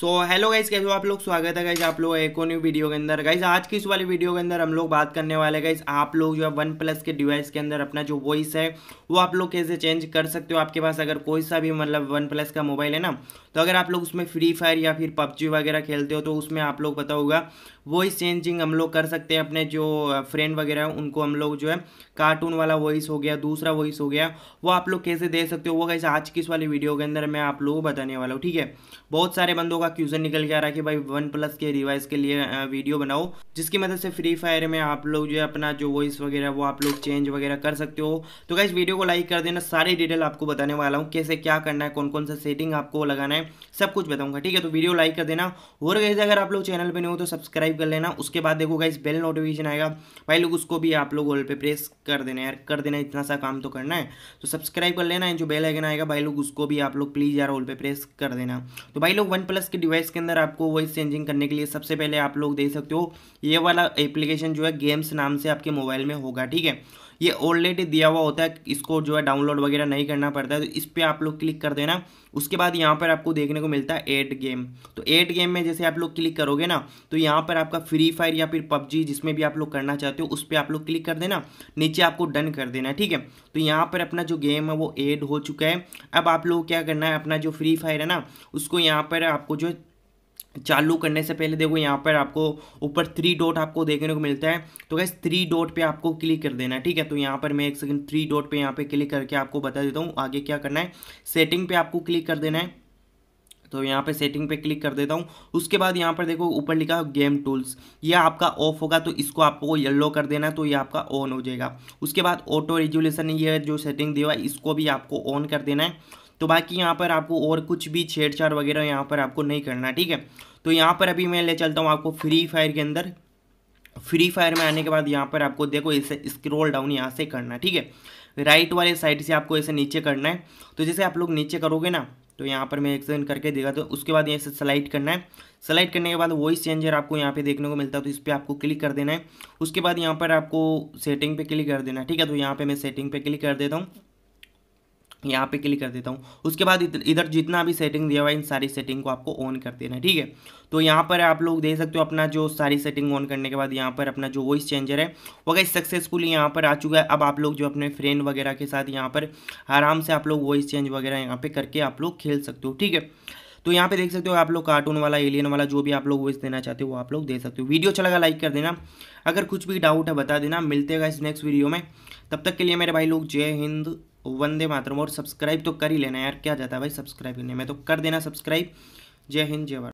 so hello guys कैसे हो आप लोग स्वागत है गाइज आप लोग एक न्यू वीडियो के अंदर गाइज आज की इस वाली वीडियो के अंदर हम लोग बात करने वाले गाइज आप लोग जो है वन प्लस के डिवाइस के अंदर अपना जो वॉइस है वो आप लोग कैसे चेंज कर सकते हो आपके पास अगर कोई सा भी मतलब वन प्लस का मोबाइल है ना तो अगर आप लोग उसमें फ्री फायर या फिर पबजी वगैरह खेलते हो तो उसमें आप लोग पता होगा वॉइस चेंजिंग हम लोग कर सकते हैं अपने जो फ्रेंड वगैरह उनको हम लोग जो है कार्टून वाला वॉइस हो गया दूसरा वॉइस हो गया वो आप लोग कैसे दे सकते हो वो कैसे आज की इस वाली वीडियो के अंदर मैं आप लोगों को बताने वाला हूँ ठीक है बहुत सारे बंदों का का क्यूजन निकल के आ रहा है कि भाई वन प्लस के रिवाइज के लिए वीडियो बनाओ जिसकी मदद से फ्री फायर में आप लोग जो है अपना जो वॉइस वगैरह वो आप लोग चेंज वगैरह कर सकते हो तो क्या वीडियो को लाइक कर देना सारी डिटेल आपको बताने वाला हूँ कैसे क्या करना है कौन कौन सा सेटिंग आपको लगाना है सब कुछ बताऊंगा ठीक है तो वीडियो लाइक कर देना और कैसे अगर आप लोग चैनल पर नहीं हो तो सब्सक्राइब कर लेना उसके बाद देखो इस बेल नोटिफिकेशन आएगा भाई लोग उसको भी आप लोग ऑल पे प्रेस कर देना यार कर देना इतना सा काम तो करना है तो सब्सक्राइब कर लेना जो बेल आइकन आएगा भाई लोग उसको भी आप लोग प्लीज़ यार ऑल पे प्रेस कर देना तो भाई लोग वन प्लस आपके डिवाइस के अंदर आपको वॉइस चेंजिंग करने के लिए सबसे पहले आप लोग देख सकते हो ये वाला एप्लीकेशन जो है गेम्स नाम से आपके मोबाइल में होगा ठीक है ये ऑलरेडी दिया हुआ होता है इसको जो है डाउनलोड वगैरह नहीं करना पड़ता है तो इस पर आप लोग क्लिक कर देना उसके बाद यहाँ पर आपको देखने को मिलता है एट गेम तो एट गेम में जैसे आप लोग क्लिक करोगे ना तो यहाँ पर आपका फ्री फायर या फिर पबजी जिसमें भी आप लोग करना चाहते हो उस पर आप लोग क्लिक कर देना नीचे आपको डन कर देना ठीक है तो यहाँ पर अपना जो गेम है वो एड हो चुका है अब आप लोग क्या करना है अपना जो फ्री फायर है ना उसको यहाँ पर आपको जो चालू करने से पहले देखो यहाँ पर आपको ऊपर थ्री डॉट आपको देखने को मिलता है तो गैस थ्री डॉट पे आपको क्लिक कर देना है ठीक है तो यहाँ पर मैं एक सेकंड थ्री डॉट पे यहाँ पे क्लिक करके आपको बता देता हूँ आगे क्या करना है सेटिंग पे आपको क्लिक कर देना है तो यहाँ पे सेटिंग पे क्लिक कर देता हूँ उसके बाद यहाँ पर देखो ऊपर लिखा गेम टूल्स ये आपका ऑफ होगा तो इसको आपको येलो कर देना तो ये आपका ऑन हो जाएगा उसके बाद ऑटो रेजुलेशन ये जो सेटिंग दिया है इसको भी आपको ऑन कर देना है तो बाकी यहाँ पर आपको और कुछ भी छेड़छाड़ वगैरह यहाँ पर आपको नहीं करना ठीक है तो यहाँ पर अभी मैं ले चलता हूँ आपको फ्री फायर के अंदर फ्री फायर में आने के बाद यहाँ पर आपको देखो इसे स्क्रोल डाउन यहाँ से करना ठीक है राइट वाले साइड से आपको ऐसे नीचे करना है तो जैसे आप लोग नीचे करोगे ना तो यहाँ पर मैं एक्सप्लेन करके देगा तो उसके बाद यहाँ से सेलेक्ट करना है सेलेक्ट करने के बाद वॉइस चेंजर आपको यहाँ पे देखने को मिलता है तो इस पर आपको क्लिक कर देना है उसके बाद यहाँ पर आपको सेटिंग पे क्लिक कर देना है ठीक है तो यहाँ पे मैं सेटिंग पे क्लिक कर देता हूँ यहाँ पे क्लिक कर देता हूँ उसके बाद इधर जितना भी सेटिंग दिया हुआ है इन सारी सेटिंग को आपको ऑन कर देना है ठीक है तो यहाँ पर आप लोग देख सकते हो अपना जो सारी सेटिंग ऑन करने के बाद यहाँ पर अपना जो वॉइस चेंजर है वो गई सक्सेसफुली यहाँ पर आ चुका है अब आप लोग जो अपने फ्रेंड वगैरह के साथ यहाँ पर आराम से आप लोग वॉइस चेंज वगैरह यहाँ पर करके आप लोग खेल सकते हो ठीक है तो यहाँ पे देख सकते हो आप लोग कार्टून वाला एलियन वाला जो भी आप लोग वॉइस देना चाहते हो वो आप लोग दे सकते हो वीडियो अच्छा लगा लाइक कर देना अगर कुछ भी डाउट है बता देना मिलते हैं इस नेक्स्ट वीडियो में तब तक के लिए मेरे भाई लोग जय हिंद वंदे मातरम और सब्सक्राइब तो कर ही लेना यार क्या जाता है भाई सब्सक्राइब करने में तो कर देना सब्सक्राइब जय हिंद जय भारत